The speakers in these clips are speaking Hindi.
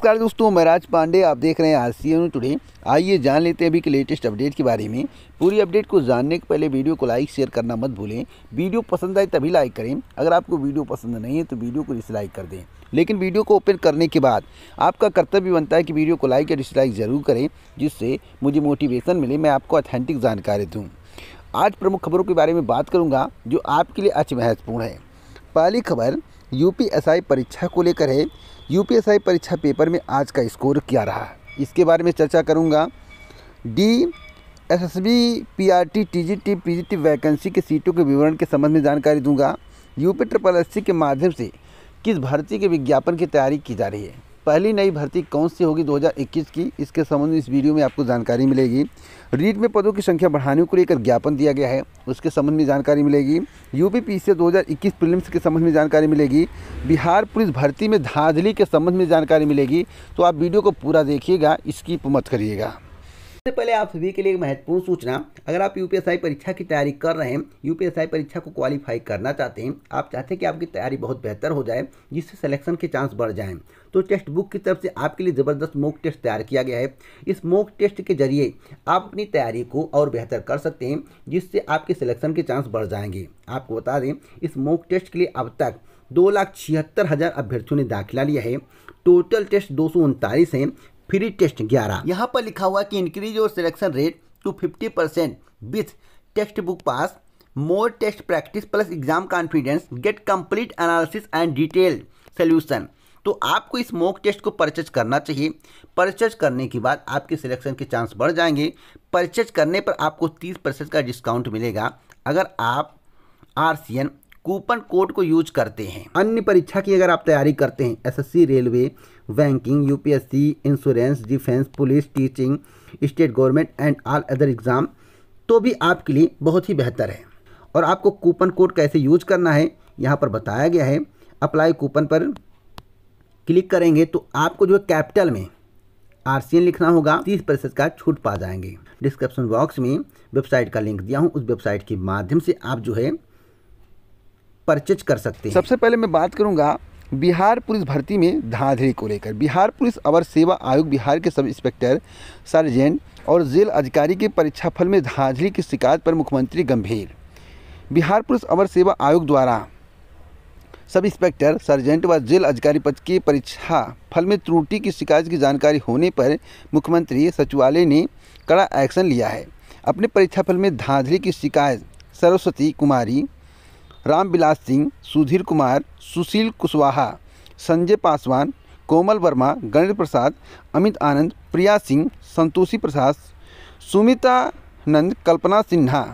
नमस्कार दोस्तों मैं राज पांडे आप देख रहे हैं आर सी टुडे आइए जान लेते हैं अभी के लेटेस्ट अपडेट के बारे में पूरी अपडेट को जानने के पहले वीडियो को लाइक शेयर करना मत भूलें वीडियो पसंद आए तभी लाइक करें अगर आपको वीडियो पसंद नहीं है तो वीडियो को डिसलाइक कर दें लेकिन वीडियो को ओपन करने के बाद आपका कर्तव्य बनता है कि वीडियो को लाइक या डिसलाइक ज़रूर करें जिससे मुझे मोटिवेशन मिले मैं आपको ऑथेंटिक जानकारी दूँ आज प्रमुख खबरों के बारे में बात करूँगा जो आपके लिए अच महत्वपूर्ण है पहली खबर यूपीएसआई परीक्षा को लेकर है यूपीएसआई परीक्षा पेपर में आज का स्कोर क्या रहा इसके बारे में चर्चा करूंगा D S S B P R T T G T P G T vacancy के सीटों के विवरण के संबंध में जानकारी दूंगा यूपी ट्रिपल एस सी के माध्यम से किस भर्ती के विज्ञापन की तैयारी की जा रही है पहली नई भर्ती कौन सी होगी 2021 की इसके संबंध में इस वीडियो में आपको जानकारी मिलेगी रीट में पदों की संख्या बढ़ाने को लेकर ज्ञापन दिया गया है उसके संबंध में जानकारी मिलेगी यूपी पी से 2021 प्रीलिम्स के संबंध में जानकारी मिलेगी बिहार पुलिस भर्ती में धांधली के संबंध में जानकारी मिलेगी तो आप वीडियो को पूरा देखिएगा स्कीप मत करिएगा सबसे पहले आप सभी के लिए महत्वपूर्ण सूचना अगर आप यूपीएसआई परीक्षा की तैयारी कर रहे हैं यूपीएसआई परीक्षा को क्वालिफाई करना चाहते हैं आप चाहते हैं कि आपकी तैयारी बहुत बेहतर हो जाए जिससे सिलेक्शन के चांस बढ़ जाएं तो टेस्ट बुक की तरफ से आपके लिए ज़बरदस्त मॉक टेस्ट तैयार किया गया है इस मॉक टेस्ट के जरिए आप अपनी तैयारी को और बेहतर कर सकते हैं जिससे आपके सिलेक्शन के चांस बढ़ जाएंगे आपको बता दें इस मॉक टेस्ट के लिए अब तक दो लाख छिहत्तर हज़ार अभ्यर्थियों ने दाखिला लिया है टोटल टेस्ट दो सौ उनतालीस हैं फ्री टेस्ट ग्यारह यहाँ पर लिखा हुआ कि इंक्रीज और selection rate to fifty percent with text book pass more test practice plus exam confidence get complete analysis and detail solution तो आपको इस मॉक टेस्ट को परचेज करना चाहिए परचेज करने के बाद आपके सिलेक्शन के चांस बढ़ जाएंगे परचेज करने पर आपको तीस परसेंट का डिस्काउंट मिलेगा अगर आप R C N coupon code को यूज करते हैं अन्य परीक्षा की अगर आप तैयारी करते हैं SSC railway banking UPSC insurance defence police teaching state government and all other exam तो भी आपके लिए बहुत ही बेहतर है और आपको कूपन कोड कैसे यूज करना है यहाँ पर बताया गया है अप्लाई कूपन पर क्लिक करेंगे तो आपको जो है कैपिटल में आर लिखना होगा तीस प्रतिशत का छूट पा जाएंगे डिस्क्रिप्शन बॉक्स में वेबसाइट का लिंक दिया हूँ उस वेबसाइट के माध्यम से आप जो है परचेज कर सकते हैं सबसे पहले मैं बात करूँगा बिहार पुलिस भर्ती में धांधली को लेकर बिहार पुलिस अवर सेवा आयोग बिहार के सब इंस्पेक्टर सर्जेंट और जेल अधिकारी के परीक्षाफल में धांधली की शिकायत पर मुख्यमंत्री गंभीर बिहार पुलिस अवर सेवा आयोग द्वारा सब इंस्पेक्टर सर्जेंट व जेल अधिकारी पद की परीक्षा फल में त्रुटि की शिकायत की जानकारी होने पर मुख्यमंत्री सचिवालय ने कड़ा एक्शन लिया है अपने परीक्षा फल में धांधली की शिकायत सरस्वती कुमारी रामविलास सिंह सुधीर कुमार सुशील कुशवाहा संजय पासवान कोमल वर्मा गणेश प्रसाद अमित आनंद प्रिया सिंह संतोषी प्रसाद सुमिता नंद कल्पना सिन्हा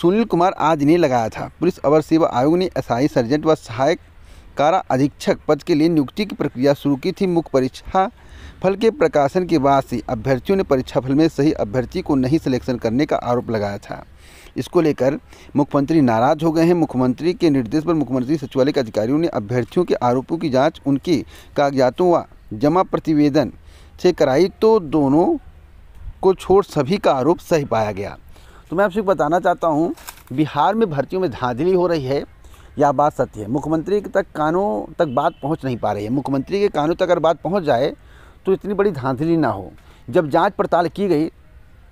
सुनील कुमार आज ने लगाया था पुलिस अवर सेवा आयोग ने एसआई सर्जेंट व सहायक कारा अधीक्षक पद के लिए नियुक्ति की प्रक्रिया शुरू की थी मुख्य परीक्षा फल के प्रकाशन के बाद से अभ्यर्थियों ने परीक्षा फल में सही अभ्यर्थी को नहीं सिलेक्शन करने का आरोप लगाया था इसको लेकर मुख्यमंत्री नाराज हो गए हैं मुख्यमंत्री के निर्देश पर मुख्यमंत्री सचिवालय के अधिकारियों ने अभ्यर्थियों के आरोपों की जाँच उनके कागजातों व जमा प्रतिवेदन से कराई तो दोनों को छोड़ सभी का आरोप सही पाया गया तो मैं आपसे बताना चाहता हूँ बिहार में भर्तियों में धांधली हो रही है यह बात सत्य है मुख्यमंत्री तक कानों तक बात पहुंच नहीं पा रही है मुख्यमंत्री के कानों तक अगर बात पहुंच जाए तो इतनी बड़ी धांधली ना हो जब जांच पड़ताल की गई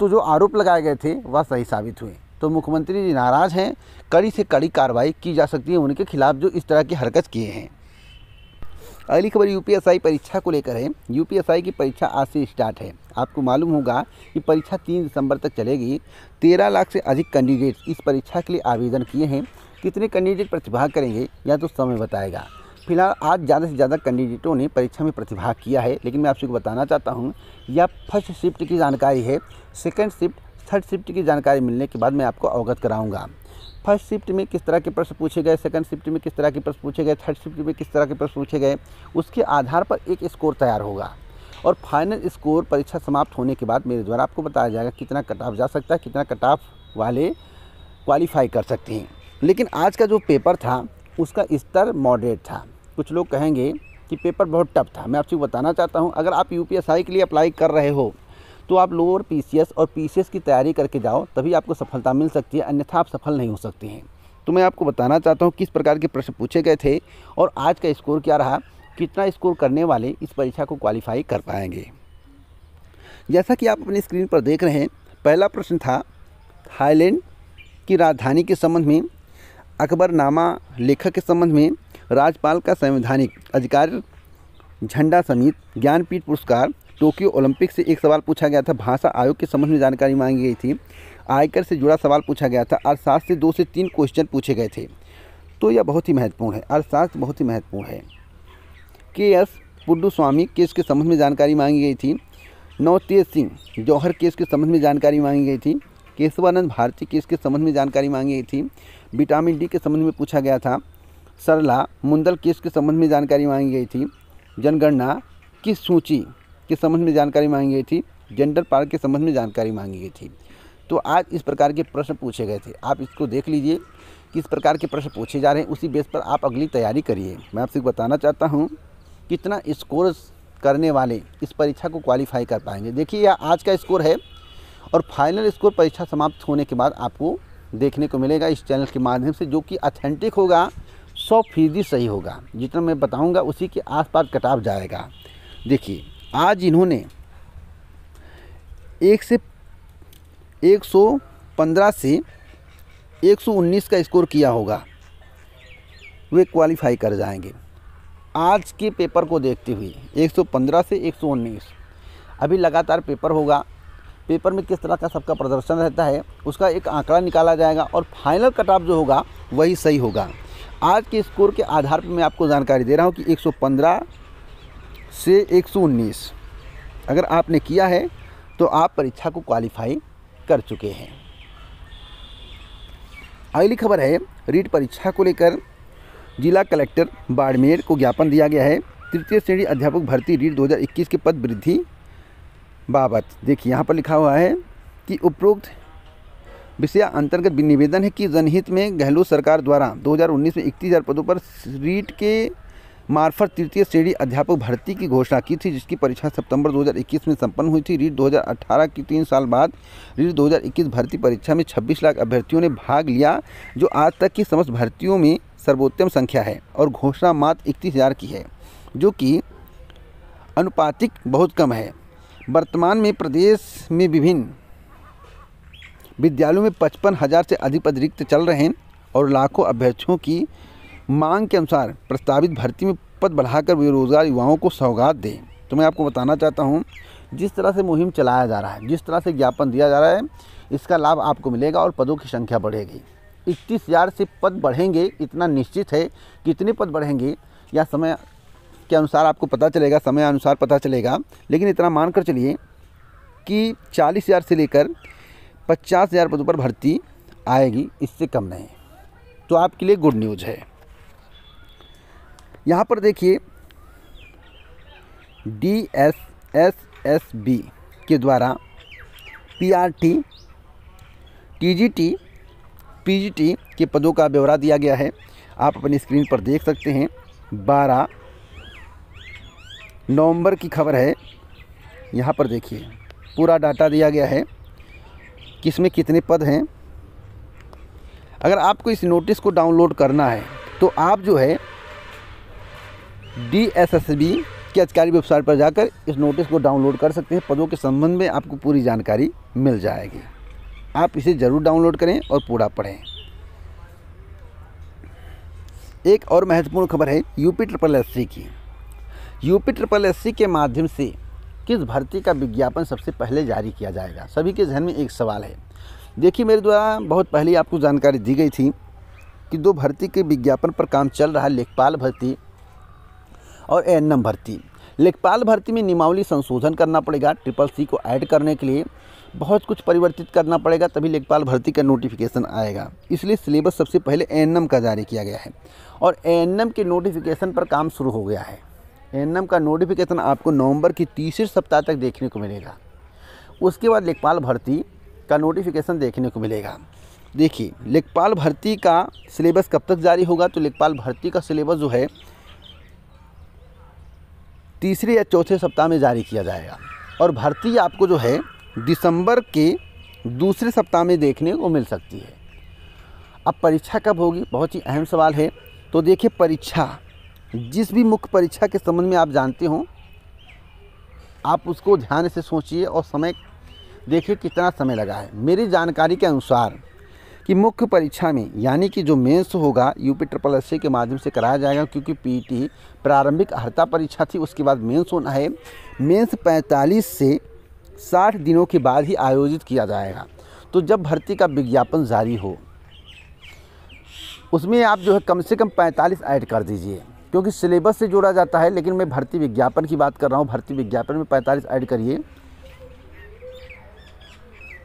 तो जो आरोप लगाए गए थे वह सही साबित हुए तो मुख्यमंत्री जी नाराज़ हैं कड़ी से कड़ी कार्रवाई की जा सकती है उनके खिलाफ जो इस तरह की हरकत किए हैं अगली खबर यूपीएसआई परीक्षा को लेकर है यूपीएसआई की परीक्षा आज से स्टार्ट है आपको मालूम होगा कि परीक्षा तीन दिसंबर तक चलेगी तेरह लाख से अधिक कैंडिडेट्स इस परीक्षा के लिए आवेदन किए हैं कितने कैंडिडेट प्रतिभाग करेंगे या तो समय बताएगा फिलहाल आज ज़्यादा से ज़्यादा कैंडिडेटों ने परीक्षा में प्रतिभाग किया है लेकिन मैं आपसे बताना चाहता हूँ यह फर्स्ट शिफ्ट की जानकारी है सेकेंड शिफ्ट थर्ड शिफ्ट की जानकारी मिलने के बाद मैं आपको अवगत कराऊंगा फर्स्ट शिफ्ट में किस तरह के प्रश्न पूछे गए सेकंड शिफ्ट में किस तरह के प्रश्न पूछे गए थर्ड शिफ्ट में किस तरह के प्रश्न पूछे गए उसके आधार पर एक स्कोर तैयार होगा और फाइनल स्कोर परीक्षा समाप्त होने के बाद मेरे द्वारा आपको बताया जाएगा कितना कट ऑफ जा सकता है कितना कट ऑफ वाले क्वालिफाई कर सकते हैं लेकिन आज का जो पेपर था उसका स्तर मॉडरेट था कुछ लोग कहेंगे कि पेपर बहुत टफ था मैं आपसे बताना चाहता हूँ अगर आप यू के लिए अप्लाई कर रहे हो तो आप लोअर पी और पी की तैयारी करके जाओ तभी आपको सफलता मिल सकती है अन्यथा आप सफल नहीं हो सकते हैं तो मैं आपको बताना चाहता हूँ किस प्रकार के प्रश्न पूछे गए थे और आज का स्कोर क्या रहा कितना स्कोर करने वाले इस परीक्षा को क्वालिफाई कर पाएंगे जैसा कि आप अपनी स्क्रीन पर देख रहे हैं पहला प्रश्न था थाईलैंड की राजधानी के संबंध में अकबरनामा लेखक के संबंध में राज्यपाल का संवैधानिक अधिकार झंडा समेत ज्ञानपीठ पुरस्कार टोक्यो ओलंपिक से एक सवाल पूछा गया था भाषा आयोग के संबंध में जानकारी मांगी गई थी आयकर से जुड़ा सवाल पूछा गया था अर्थशास्त्र से दो से तीन क्वेश्चन पूछे गए थे तो यह बहुत ही महत्वपूर्ण है अर्थशास्त्र बहुत ही महत्वपूर्ण है के एस पुड्डुस्वामी केस के संबंध में जानकारी मांगी गई थी नवतेज सिंह जौहर केस के संबंध में जानकारी मांगी गई थी केशवानंद भारती केस के संबंध में जानकारी मांगी गई थी विटामिन डी के संबंध में पूछा गया था सरला मुंदल केस के संबंध में जानकारी मांगी गई थी जनगणना की सूची के संबंध में जानकारी मांगी गई थी जेंडर पार्क के संबंध में जानकारी मांगी गई थी तो आज इस प्रकार के प्रश्न पूछे गए थे आप इसको देख लीजिए किस प्रकार के प्रश्न पूछे जा रहे हैं उसी बेस पर आप अगली तैयारी करिए मैं आपसे बताना चाहता हूँ कितना स्कोर करने वाले इस परीक्षा को क्वालिफाई कर पाएंगे देखिए यह आज का स्कोर है और फाइनल स्कोर परीक्षा समाप्त होने के बाद आपको देखने को मिलेगा इस चैनल के माध्यम से जो कि अथेंटिक होगा सौ फीसदी सही होगा जितना मैं बताऊंगा उसी के आसपास कटाव जाएगा देखिए आज इन्होंने एक से एक सौ पंद्रह से एक सौ उन्नीस का स्कोर किया होगा वे क्वालिफाई कर जाएंगे आज के पेपर को देखते हुए 115 से 119 अभी लगातार पेपर होगा पेपर में किस तरह का सबका प्रदर्शन रहता है उसका एक आंकड़ा निकाला जाएगा और फाइनल कट ऑफ जो होगा वही सही होगा आज के स्कोर के आधार पर मैं आपको जानकारी दे रहा हूँ कि 115 से 119 अगर आपने किया है तो आप परीक्षा को क्वालिफाई कर चुके हैं अगली खबर है रीट परीक्षा को लेकर जिला कलेक्टर बाड़मेर को ज्ञापन दिया गया है तृतीय श्रेणी अध्यापक भर्ती रीट 2021 के पद वृद्धि बाबत देखिए यहाँ पर लिखा हुआ है कि उपरोक्त विषय अंतर्गत निवेदन है कि जनहित में गहलोत सरकार द्वारा 2019 में इकतीस हज़ार पदों पर रीट के मार्फत तृतीय श्रेणी अध्यापक भर्ती की घोषणा की थी जिसकी परीक्षा सितंबर 2021 में संपन्न हुई थी रीट 2018 की तीन साल बाद रीट 2021 भर्ती परीक्षा में 26 लाख अभ्यर्थियों ने भाग लिया जो आज तक की समस्त भर्तियों में सर्वोत्तम संख्या है और घोषणा मात्र इकतीस हज़ार की है जो कि अनुपातिक बहुत कम है वर्तमान में प्रदेश में विभिन्न विद्यालयों में पचपन हज़ार से अधिक पद रिक्त चल रहे हैं और लाखों अभ्यर्थियों की मांग के अनुसार प्रस्तावित भर्ती में पद बढ़ाकर बेरोजगार युवाओं को सौगात दें तो मैं आपको बताना चाहता हूँ जिस तरह से मुहिम चलाया जा रहा है जिस तरह से ज्ञापन दिया जा रहा है इसका लाभ आपको मिलेगा और पदों की संख्या बढ़ेगी इकतीस हज़ार से पद बढ़ेंगे इतना निश्चित है कितने पद बढ़ेंगे या समय के अनुसार आपको पता चलेगा समय अनुसार पता चलेगा लेकिन इतना मान कर चलिए कि चालीस हज़ार से लेकर पचास हज़ार पदों पर भर्ती आएगी इससे कम नहीं तो आपके लिए गुड न्यूज़ है यहाँ पर देखिए D S S S B के द्वारा P R T T G T P G T के पदों का ब्यौरा दिया गया है आप अपनी स्क्रीन पर देख सकते हैं बारह नवंबर की खबर है यहाँ पर देखिए पूरा डाटा दिया गया है कि इसमें कितने पद हैं अगर आपको इस नोटिस को डाउनलोड करना है तो आप जो है डी के अधिकारी वेबसाइट पर जाकर इस नोटिस को डाउनलोड कर सकते हैं पदों के संबंध में आपको पूरी जानकारी मिल जाएगी आप इसे ज़रूर डाउनलोड करें और पूरा पढ़ें एक और महत्वपूर्ण खबर है यूपी ट्रिपल एस की यूपी ट्रिपल एस के माध्यम से किस भर्ती का विज्ञापन सबसे पहले जारी किया जाएगा सभी के जहन में एक सवाल है देखिए मेरे द्वारा बहुत पहले आपको जानकारी दी गई थी कि दो भर्ती के विज्ञापन पर काम चल रहा है लेखपाल भर्ती और ए एन भर्ती लेखपाल भर्ती में नियमावली संशोधन करना पड़ेगा ट्रिपल सी को ऐड करने के लिए बहुत कुछ परिवर्तित करना पड़ेगा तभी लेखपाल भर्ती का नोटिफिकेशन आएगा इसलिए सिलेबस सबसे पहले ए का जारी किया गया है और ए के नोटिफिकेशन पर काम शुरू हो गया है ए का नोटिफिकेशन आपको नवंबर की तीसरे सप्ताह तक देखने को मिलेगा उसके बाद लेखपाल भर्ती का नोटिफिकेशन देखने को मिलेगा देखिए लेखपाल भर्ती का सिलेबस कब तक जारी होगा तो लेखपाल भर्ती का सिलेबस जो है तीसरे या चौथे सप्ताह में जारी किया जाएगा और भर्ती आपको जो है दिसंबर के दूसरे सप्ताह में देखने को मिल सकती है अब परीक्षा कब होगी बहुत ही अहम सवाल है तो देखिए परीक्षा जिस भी मुख्य परीक्षा के संबंध में आप जानते हो आप उसको ध्यान से सोचिए और समय देखिए कितना समय लगा है मेरी जानकारी के अनुसार कि मुख्य परीक्षा में यानी कि जो मेंस होगा यूपी ट्रिपल एस के माध्यम से कराया जाएगा क्योंकि पीटी e प्रारंभिक अर्ता परीक्षा थी उसके बाद मेंस होना है मेंस 45 से 60 दिनों के बाद ही आयोजित किया जाएगा तो जब भर्ती का विज्ञापन जारी हो उसमें आप जो है कम से कम 45 ऐड कर दीजिए क्योंकि सिलेबस से जोड़ा जाता है लेकिन मैं भर्ती विज्ञापन की बात कर रहा हूँ भर्ती विज्ञापन में पैंतालीस ऐड करिए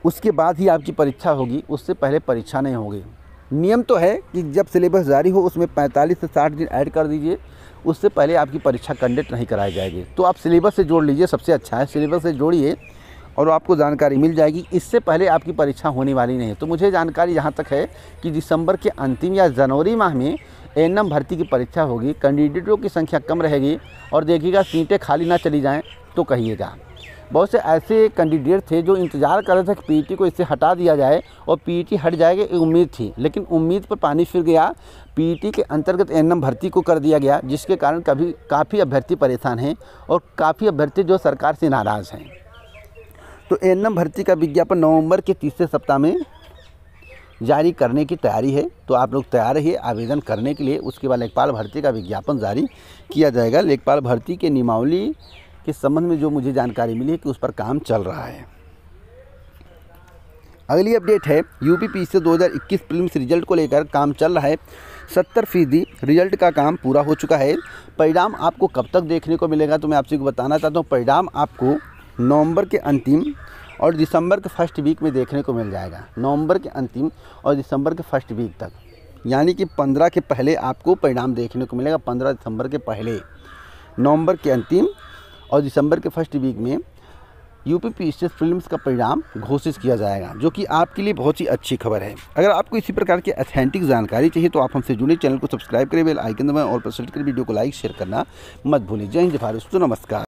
उसके बाद ही आपकी परीक्षा होगी उससे पहले परीक्षा नहीं होगी नियम तो है कि जब सिलेबस जारी हो उसमें 45 से 60 दिन ऐड कर दीजिए उससे पहले आपकी परीक्षा कंडक्ट नहीं कराई जाएगी तो आप सिलेबस से जोड़ लीजिए सबसे अच्छा है सिलेबस से जोड़िए और आपको जानकारी मिल जाएगी इससे पहले आपकी परीक्षा होने वाली नहीं है तो मुझे जानकारी यहाँ तक है कि दिसंबर के अंतिम या जनवरी माह में एन भर्ती की परीक्षा होगी कैंडिडेटों की संख्या कम रहेगी और देखिएगा सीटें खाली ना चली जाएँ तो कहिएगा बहुत से ऐसे कैंडिडेट थे जो इंतज़ार कर रहे थे कि पीटी को इससे हटा दिया जाए और पीटी हट जाएगी उम्मीद थी लेकिन उम्मीद पर पानी फिर गया पीटी के अंतर्गत एनएम भर्ती को कर दिया गया जिसके कारण कभी काफ़ी अभ्यर्थी परेशान हैं और काफ़ी अभ्यर्थी जो सरकार से नाराज़ हैं तो एन भर्ती का विज्ञापन नवंबर के तीसरे सप्ताह में जारी करने की तैयारी है तो आप लोग तैयार रहिए आवेदन करने के लिए उसके बाद लेखपाल भर्ती का विज्ञापन जारी किया जाएगा लेखपाल भर्ती के नियमावली के संबंध में जो मुझे जानकारी मिली है कि उस पर काम चल रहा है अगली अपडेट है यू पी पी से दो हज़ार इक्कीस प्रीलिम्स रिजल्ट को लेकर काम चल रहा है सत्तर फीसदी रिजल्ट का काम पूरा हो चुका है परिणाम आपको कब तक देखने को मिलेगा तो मैं आपसे बताना चाहता हूँ परिणाम आपको नवंबर के अंतिम और दिसंबर के फर्स्ट वीक में देखने को मिल जाएगा नवंबर के अंतिम और दिसंबर के फर्स्ट वीक तक यानी कि पंद्रह के पहले आपको परिणाम देखने को मिलेगा पंद्रह दिसंबर के पहले नवंबर के अंतिम और दिसंबर के फर्स्ट वीक में यूपी पी स्टेट फिल्म्स का परिणाम घोषित किया जाएगा जो कि आपके लिए बहुत ही अच्छी खबर है अगर आपको इसी प्रकार की अथेंटिक जानकारी चाहिए तो आप हमसे जुड़े चैनल को सब्सक्राइब करें बेल आइकन दबाएं और प्रसिद्ध कर वीडियो को लाइक शेयर करना मत भूलें जय हिंद भारत नमस्कार